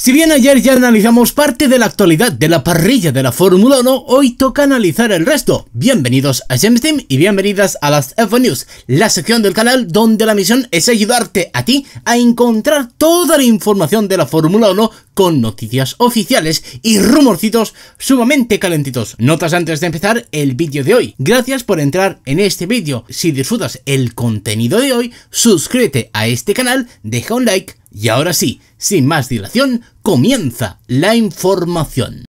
Si bien ayer ya analizamos parte de la actualidad de la parrilla de la Fórmula 1, hoy toca analizar el resto. Bienvenidos a James Team y bienvenidas a las f News, la sección del canal donde la misión es ayudarte a ti a encontrar toda la información de la Fórmula 1 con noticias oficiales y rumorcitos sumamente calentitos. Notas antes de empezar el vídeo de hoy. Gracias por entrar en este vídeo. Si disfrutas el contenido de hoy, suscríbete a este canal, deja un like, y ahora sí, sin más dilación, comienza la información.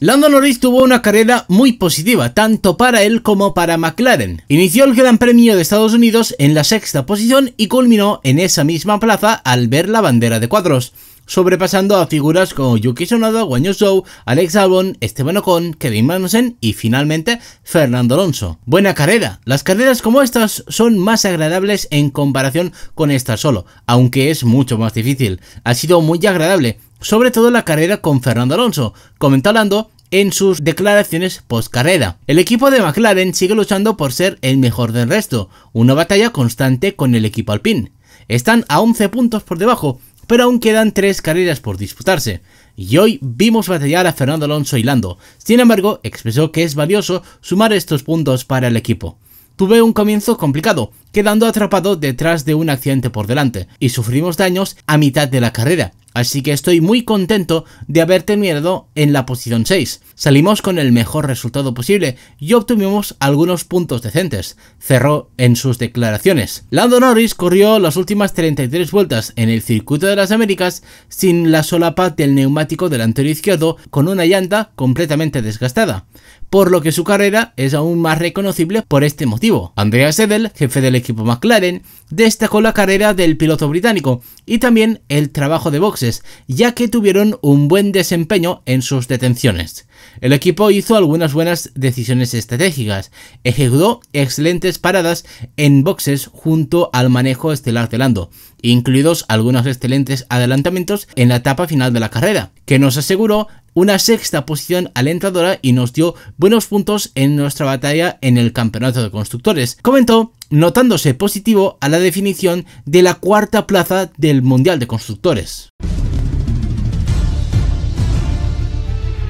Lando Norris tuvo una carrera muy positiva, tanto para él como para McLaren. Inició el Gran Premio de Estados Unidos en la sexta posición y culminó en esa misma plaza al ver la bandera de cuadros sobrepasando a figuras como Yuki Tsunoda, Guanyu Zhou, Alex Albon, Esteban Ocon, Kevin Magnussen y finalmente Fernando Alonso. Buena carrera. Las carreras como estas son más agradables en comparación con esta solo, aunque es mucho más difícil. Ha sido muy agradable, sobre todo la carrera con Fernando Alonso, comentando en sus declaraciones post carrera. El equipo de McLaren sigue luchando por ser el mejor del resto, una batalla constante con el equipo alpine. Están a 11 puntos por debajo, pero aún quedan tres carreras por disputarse, y hoy vimos batallar a Fernando Alonso y Lando, sin embargo expresó que es valioso sumar estos puntos para el equipo. Tuve un comienzo complicado, quedando atrapado detrás de un accidente por delante, y sufrimos daños a mitad de la carrera, Así que estoy muy contento de haber terminado en la posición 6. Salimos con el mejor resultado posible y obtuvimos algunos puntos decentes, cerró en sus declaraciones. Lando Norris corrió las últimas 33 vueltas en el circuito de las Américas sin la solapa del neumático delantero izquierdo con una llanta completamente desgastada por lo que su carrera es aún más reconocible por este motivo. Andrea Sedel, jefe del equipo McLaren, destacó la carrera del piloto británico y también el trabajo de boxes, ya que tuvieron un buen desempeño en sus detenciones. El equipo hizo algunas buenas decisiones estratégicas, ejecutó excelentes paradas en boxes junto al manejo estelar de Lando, incluidos algunos excelentes adelantamientos en la etapa final de la carrera, que nos aseguró una sexta posición alentadora y nos dio buenos puntos en nuestra batalla en el campeonato de constructores. Comentó notándose positivo a la definición de la cuarta plaza del Mundial de Constructores.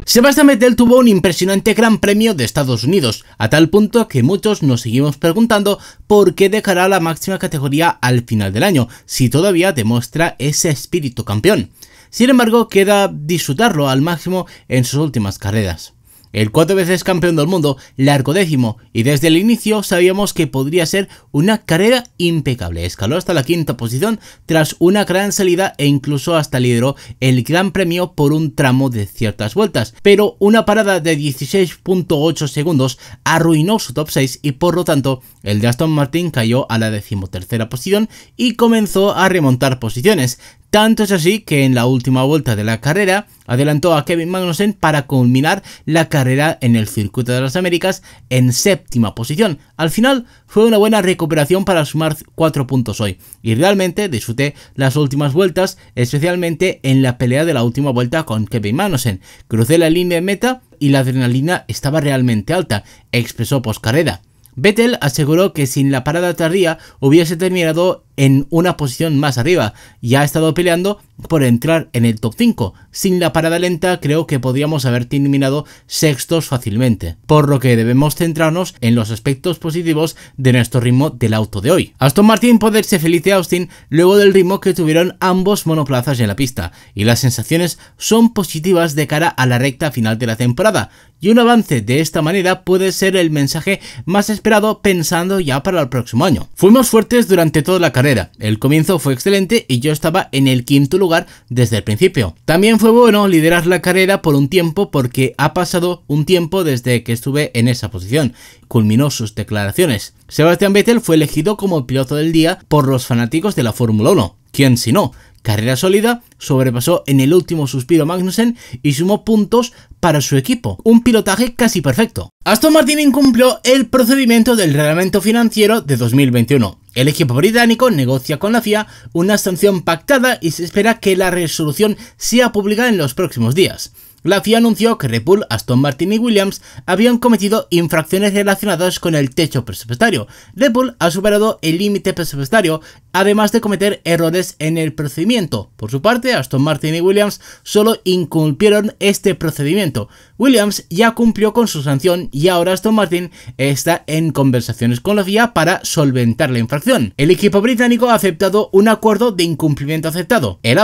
Sebastian Vettel tuvo un impresionante gran premio de Estados Unidos, a tal punto que muchos nos seguimos preguntando por qué dejará la máxima categoría al final del año, si todavía demuestra ese espíritu campeón. Sin embargo, queda disfrutarlo al máximo en sus últimas carreras. El cuatro veces campeón del mundo, largo décimo, y desde el inicio sabíamos que podría ser una carrera impecable. Escaló hasta la quinta posición tras una gran salida e incluso hasta lideró el Gran Premio por un tramo de ciertas vueltas. Pero una parada de 16.8 segundos arruinó su top 6 y por lo tanto el de Aston Martin cayó a la decimotercera posición y comenzó a remontar posiciones. Tanto es así que en la última vuelta de la carrera adelantó a Kevin Magnussen para culminar la carrera en el circuito de las Américas en séptima posición. Al final fue una buena recuperación para sumar 4 puntos hoy y realmente disfruté las últimas vueltas, especialmente en la pelea de la última vuelta con Kevin Magnussen. Crucé la línea de meta y la adrenalina estaba realmente alta, expresó poscarrera. Vettel aseguró que sin la parada tardía hubiese terminado en una posición más arriba y ha estado peleando por entrar en el top 5. Sin la parada lenta creo que podríamos haber terminado sextos fácilmente, por lo que debemos centrarnos en los aspectos positivos de nuestro ritmo del auto de hoy. Aston Martin puede ser feliz Austin luego del ritmo que tuvieron ambos monoplazas en la pista, y las sensaciones son positivas de cara a la recta final de la temporada, y un avance de esta manera puede ser el mensaje más esperado pensando ya para el próximo año. Fuimos fuertes durante toda la carrera, el comienzo fue excelente y yo estaba en el quinto lugar desde el principio. También fue bueno liderar la carrera por un tiempo porque ha pasado un tiempo desde que estuve en esa posición. Culminó sus declaraciones. Sebastian Vettel fue elegido como piloto del día por los fanáticos de la Fórmula 1. ¿Quién si no? Carrera sólida, sobrepasó en el último suspiro Magnussen y sumó puntos para su equipo. Un pilotaje casi perfecto. Aston Martin incumplió el procedimiento del reglamento financiero de 2021. El equipo británico negocia con la FIA una sanción pactada y se espera que la resolución sea publicada en los próximos días. La FIA anunció que Red Bull, Aston Martin y Williams habían cometido infracciones relacionadas con el techo presupuestario. Red Bull ha superado el límite presupuestario, además de cometer errores en el procedimiento. Por su parte, Aston Martin y Williams solo incumplieron este procedimiento. Williams ya cumplió con su sanción y ahora Aston Martin está en conversaciones con la FIA para solventar la infracción. El equipo británico ha aceptado un acuerdo de incumplimiento aceptado, el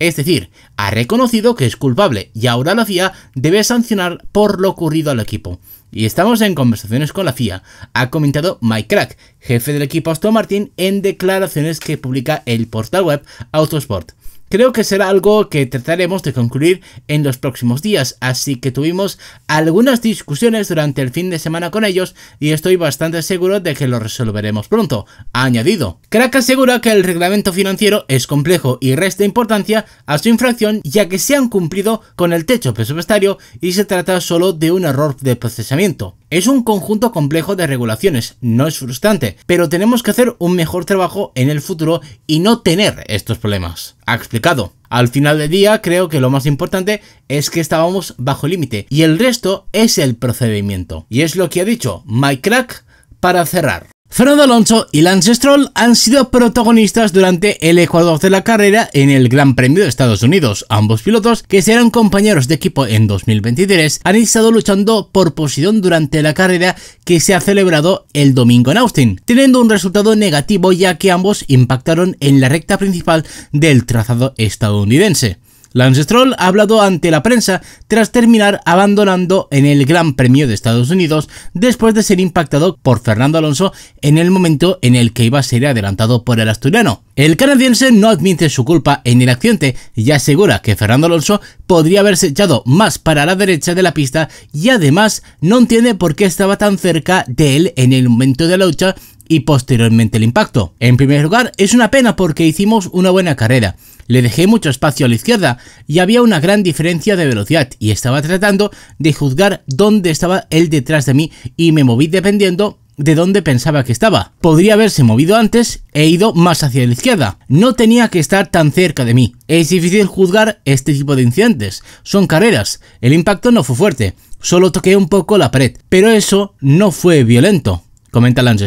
es decir, ha reconocido que es culpable y ahora la FIA debe sancionar por lo ocurrido al equipo. Y estamos en conversaciones con la FIA, ha comentado Mike Crack, jefe del equipo Aston Martin, en declaraciones que publica el portal web Autosport. Creo que será algo que trataremos de concluir en los próximos días, así que tuvimos algunas discusiones durante el fin de semana con ellos y estoy bastante seguro de que lo resolveremos pronto. Ha añadido. Crack asegura que el reglamento financiero es complejo y resta importancia a su infracción ya que se han cumplido con el techo presupuestario y se trata solo de un error de procesamiento. Es un conjunto complejo de regulaciones, no es frustrante, pero tenemos que hacer un mejor trabajo en el futuro y no tener estos problemas ha explicado. Al final del día creo que lo más importante es que estábamos bajo límite y el resto es el procedimiento. Y es lo que ha dicho MyCrack para cerrar. Fernando Alonso y Lance Stroll han sido protagonistas durante el Ecuador de la carrera en el Gran Premio de Estados Unidos. Ambos pilotos, que serán compañeros de equipo en 2023, han estado luchando por posición durante la carrera que se ha celebrado el domingo en Austin, teniendo un resultado negativo ya que ambos impactaron en la recta principal del trazado estadounidense. Lance Stroll ha hablado ante la prensa tras terminar abandonando en el Gran Premio de Estados Unidos después de ser impactado por Fernando Alonso en el momento en el que iba a ser adelantado por el asturiano. El canadiense no admite su culpa en el accidente y asegura que Fernando Alonso podría haberse echado más para la derecha de la pista y además no entiende por qué estaba tan cerca de él en el momento de la lucha y posteriormente el impacto. En primer lugar, es una pena porque hicimos una buena carrera. Le dejé mucho espacio a la izquierda y había una gran diferencia de velocidad y estaba tratando de juzgar dónde estaba él detrás de mí y me moví dependiendo de dónde pensaba que estaba. Podría haberse movido antes e ido más hacia la izquierda. No tenía que estar tan cerca de mí. Es difícil juzgar este tipo de incidentes. Son carreras. El impacto no fue fuerte. Solo toqué un poco la pared. Pero eso no fue violento comenta Lance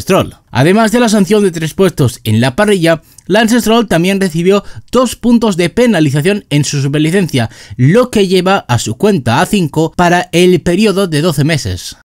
Además de la sanción de tres puestos en la parrilla, Lance también recibió dos puntos de penalización en su superlicencia, lo que lleva a su cuenta a 5 para el periodo de 12 meses.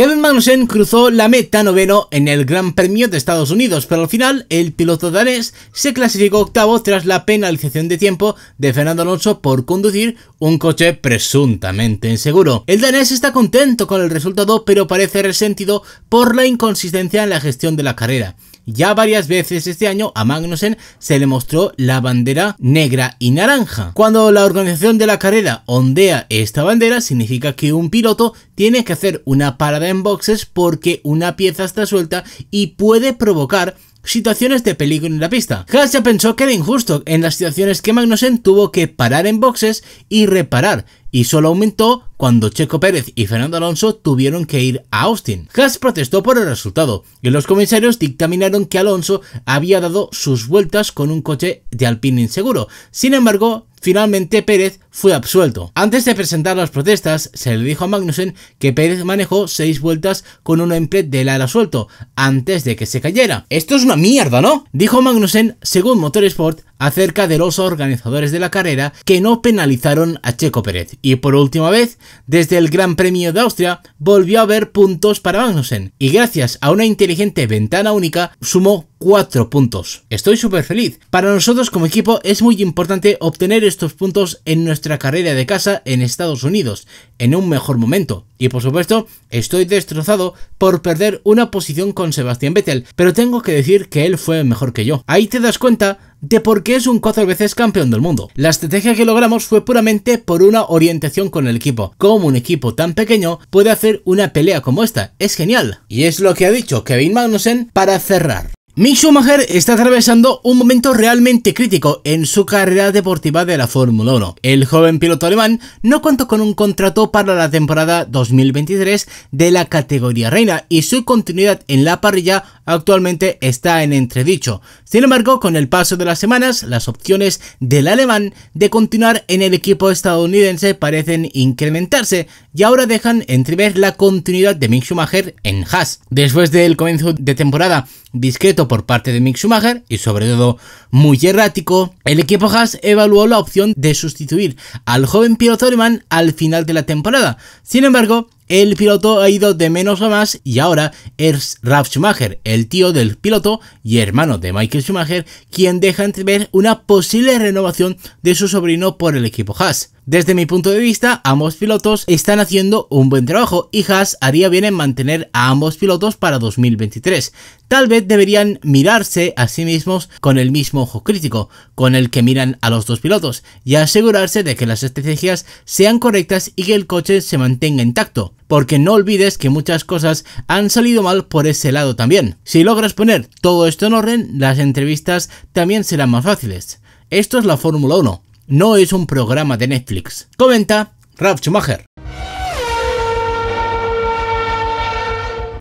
Kevin Magnussen cruzó la meta noveno en el Gran Premio de Estados Unidos, pero al final el piloto danés se clasificó octavo tras la penalización de tiempo de Fernando Alonso por conducir un coche presuntamente inseguro. El danés está contento con el resultado, pero parece resentido por la inconsistencia en la gestión de la carrera. Ya varias veces este año a Magnussen se le mostró la bandera negra y naranja. Cuando la organización de la carrera ondea esta bandera, significa que un piloto tiene que hacer una parada en boxes porque una pieza está suelta y puede provocar situaciones de peligro en la pista. Haas ya pensó que era injusto en las situaciones que Magnussen tuvo que parar en boxes y reparar, y solo aumentó cuando Checo Pérez y Fernando Alonso tuvieron que ir a Austin. Haas protestó por el resultado y los comisarios dictaminaron que Alonso había dado sus vueltas con un coche de Alpine inseguro. Sin embargo, finalmente Pérez fue absuelto. Antes de presentar las protestas, se le dijo a Magnussen que Pérez manejó seis vueltas con un emplet del ala suelto, antes de que se cayera. Esto es una mierda, ¿no? Dijo Magnussen, según Motorsport, acerca de los organizadores de la carrera que no penalizaron a Checo Pérez. Y por última vez, desde el Gran Premio de Austria, volvió a haber puntos para Magnussen, y gracias a una inteligente ventana única, sumó 4 puntos. Estoy súper feliz. Para nosotros como equipo es muy importante obtener estos puntos en nuestro carrera de casa en Estados Unidos, en un mejor momento. Y por supuesto, estoy destrozado por perder una posición con Sebastián Vettel, pero tengo que decir que él fue mejor que yo. Ahí te das cuenta de por qué es un cuatro veces campeón del mundo. La estrategia que logramos fue puramente por una orientación con el equipo. Cómo un equipo tan pequeño puede hacer una pelea como esta. Es genial. Y es lo que ha dicho Kevin Magnussen para cerrar. Mick Schumacher está atravesando un momento realmente crítico en su carrera deportiva de la Fórmula 1. El joven piloto alemán no contó con un contrato para la temporada 2023 de la categoría reina y su continuidad en la parrilla actualmente está en entredicho. Sin embargo, con el paso de las semanas, las opciones del alemán de continuar en el equipo estadounidense parecen incrementarse y ahora dejan entrever la continuidad de Mick Schumacher en Haas. Después del comienzo de temporada discreto por parte de Mick Schumacher y sobre todo muy errático, el equipo Haas evaluó la opción de sustituir al joven piloto alemán al final de la temporada. Sin embargo, el piloto ha ido de menos a más y ahora es Ralf Schumacher, el tío del piloto y hermano de Michael Schumacher, quien deja entrever una posible renovación de su sobrino por el equipo Haas. Desde mi punto de vista, ambos pilotos están haciendo un buen trabajo y Haas haría bien en mantener a ambos pilotos para 2023. Tal vez deberían mirarse a sí mismos con el mismo ojo crítico con el que miran a los dos pilotos y asegurarse de que las estrategias sean correctas y que el coche se mantenga intacto porque no olvides que muchas cosas han salido mal por ese lado también. Si logras poner todo esto en orden, las entrevistas también serán más fáciles. Esto es la Fórmula 1, no es un programa de Netflix. Comenta Ralf Schumacher.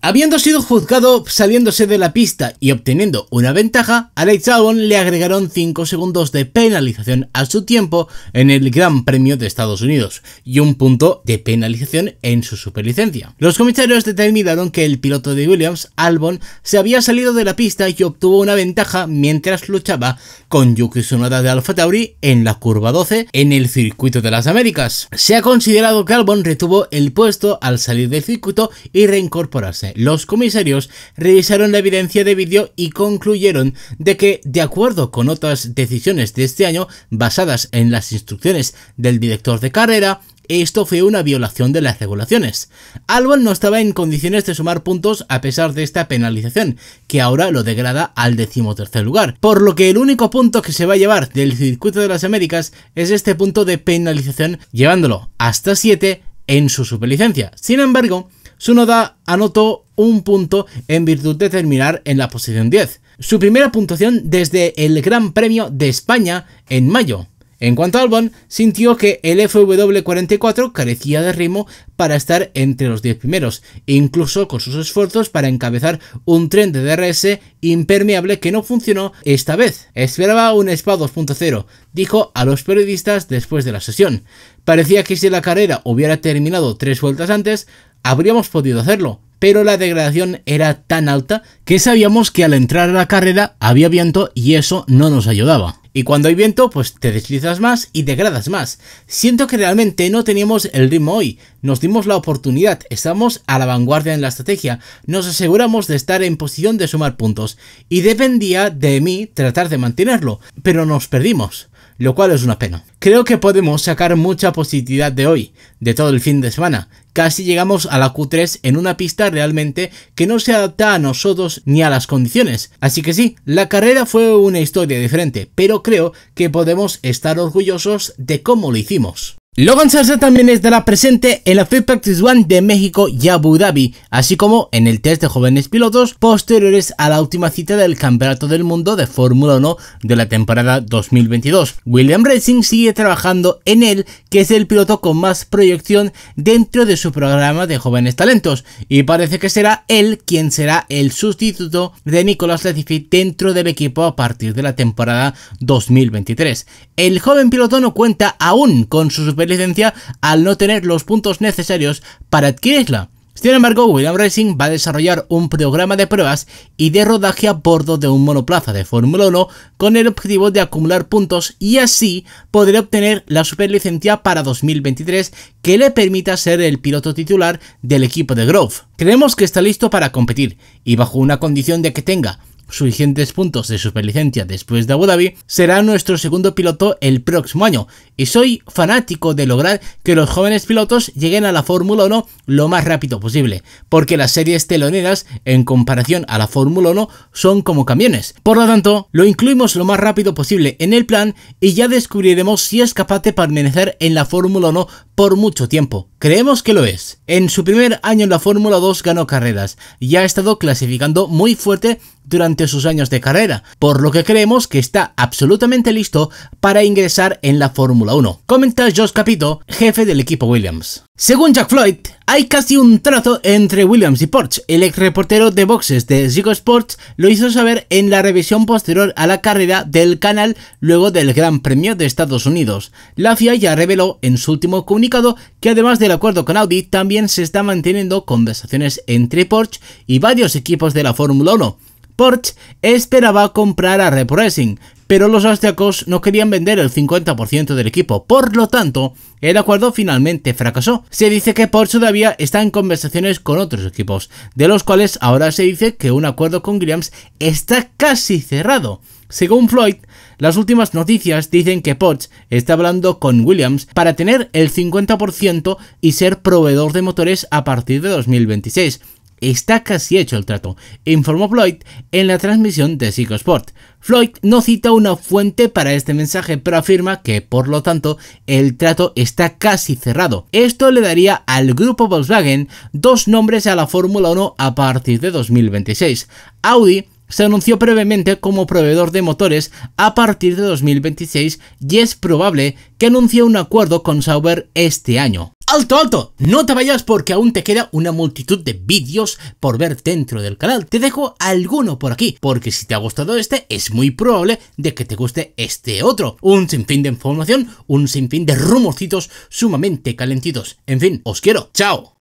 Habiendo sido juzgado saliéndose de la pista y obteniendo una ventaja, a Albon le agregaron 5 segundos de penalización a su tiempo en el Gran Premio de Estados Unidos y un punto de penalización en su superlicencia. Los comisarios determinaron que el piloto de Williams, Albon, se había salido de la pista y obtuvo una ventaja mientras luchaba con Yuki de Alfa Tauri en la curva 12 en el circuito de las Américas. Se ha considerado que Albon retuvo el puesto al salir del circuito y reincorporarse. Los comisarios revisaron la evidencia de vídeo y concluyeron de que, de acuerdo con otras decisiones de este año basadas en las instrucciones del director de carrera, esto fue una violación de las regulaciones. Albon no estaba en condiciones de sumar puntos a pesar de esta penalización, que ahora lo degrada al decimotercer lugar, por lo que el único punto que se va a llevar del circuito de las Américas es este punto de penalización, llevándolo hasta 7 en su superlicencia. Sin embargo, Sunoda anotó un punto en virtud de terminar en la posición 10, su primera puntuación desde el Gran Premio de España en mayo. En cuanto a Albon, sintió que el FW44 carecía de ritmo para estar entre los 10 primeros, e incluso con sus esfuerzos para encabezar un tren de DRS impermeable que no funcionó esta vez. Esperaba un SPA 2.0, dijo a los periodistas después de la sesión. Parecía que si la carrera hubiera terminado tres vueltas antes, habríamos podido hacerlo, pero la degradación era tan alta que sabíamos que al entrar a la carrera había viento y eso no nos ayudaba. Y cuando hay viento, pues te deslizas más y degradas más. Siento que realmente no teníamos el ritmo hoy. Nos dimos la oportunidad, estamos a la vanguardia en la estrategia. Nos aseguramos de estar en posición de sumar puntos. Y dependía de mí tratar de mantenerlo. Pero nos perdimos lo cual es una pena. Creo que podemos sacar mucha positividad de hoy, de todo el fin de semana, casi llegamos a la Q3 en una pista realmente que no se adapta a nosotros ni a las condiciones. Así que sí, la carrera fue una historia diferente, pero creo que podemos estar orgullosos de cómo lo hicimos. Logan Sarsa también estará presente en la Free Practice One de México y Abu Dhabi, así como en el test de jóvenes pilotos posteriores a la última cita del Campeonato del Mundo de Fórmula 1 de la temporada 2022. William Racing sigue trabajando en él, que es el piloto con más proyección dentro de su programa de jóvenes talentos, y parece que será él quien será el sustituto de Nicolas Latifi dentro del equipo a partir de la temporada 2023. El joven piloto no cuenta aún con sus Superlicencia licencia al no tener los puntos necesarios para adquirirla. Sin embargo, William Racing va a desarrollar un programa de pruebas y de rodaje a bordo de un monoplaza de Fórmula 1 con el objetivo de acumular puntos y así poder obtener la superlicencia para 2023 que le permita ser el piloto titular del equipo de Grove. Creemos que está listo para competir y bajo una condición de que tenga suficientes puntos de superlicencia después de Abu Dhabi, será nuestro segundo piloto el próximo año. Y soy fanático de lograr que los jóvenes pilotos lleguen a la Fórmula 1 lo más rápido posible, porque las series teloneras, en comparación a la Fórmula 1, son como camiones. Por lo tanto, lo incluimos lo más rápido posible en el plan y ya descubriremos si es capaz de permanecer en la Fórmula 1 por mucho tiempo. Creemos que lo es. En su primer año en la Fórmula 2 ganó carreras y ha estado clasificando muy fuerte durante sus años de carrera, por lo que creemos que está absolutamente listo para ingresar en la Fórmula 1. Comenta Josh Capito, jefe del equipo Williams. Según Jack Floyd, hay casi un trazo entre Williams y Porsche. El ex reportero de boxes de Zico Sports lo hizo saber en la revisión posterior a la carrera del canal luego del Gran Premio de Estados Unidos. La FIA ya reveló en su último comunicado que además del acuerdo con Audi también se están manteniendo conversaciones entre Porsche y varios equipos de la Fórmula 1. Porsche esperaba comprar a Repo pero los austriacos no querían vender el 50% del equipo, por lo tanto, el acuerdo finalmente fracasó. Se dice que Porsche todavía está en conversaciones con otros equipos, de los cuales ahora se dice que un acuerdo con Williams está casi cerrado. Según Floyd, las últimas noticias dicen que Porsche está hablando con Williams para tener el 50% y ser proveedor de motores a partir de 2026, Está casi hecho el trato, informó Floyd en la transmisión de Sport. Floyd no cita una fuente para este mensaje, pero afirma que, por lo tanto, el trato está casi cerrado. Esto le daría al grupo Volkswagen dos nombres a la Fórmula 1 a partir de 2026. Audi se anunció brevemente como proveedor de motores a partir de 2026 y es probable que anuncie un acuerdo con Sauber este año. ¡Alto, alto! No te vayas porque aún te queda una multitud de vídeos por ver dentro del canal. Te dejo alguno por aquí, porque si te ha gustado este, es muy probable de que te guste este otro. Un sinfín de información, un sinfín de rumorcitos sumamente calentitos. En fin, os quiero. ¡Chao!